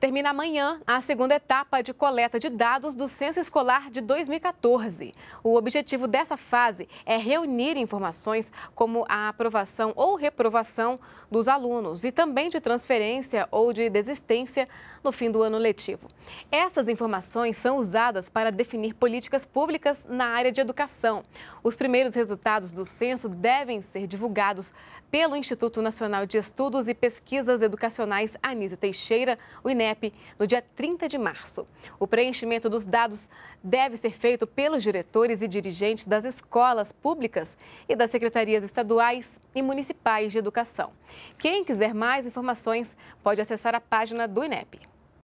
Termina amanhã a segunda etapa de coleta de dados do Censo Escolar de 2014. O objetivo dessa fase é reunir informações como a aprovação ou reprovação dos alunos e também de transferência ou de desistência no fim do ano letivo. Essas informações são usadas para definir políticas públicas na área de educação. Os primeiros resultados do censo devem ser divulgados pelo Instituto Nacional de Estudos e Pesquisas Educacionais Anísio Teixeira, o INEP INEP no dia 30 de março. O preenchimento dos dados deve ser feito pelos diretores e dirigentes das escolas públicas e das secretarias estaduais e municipais de educação. Quem quiser mais informações pode acessar a página do INEP.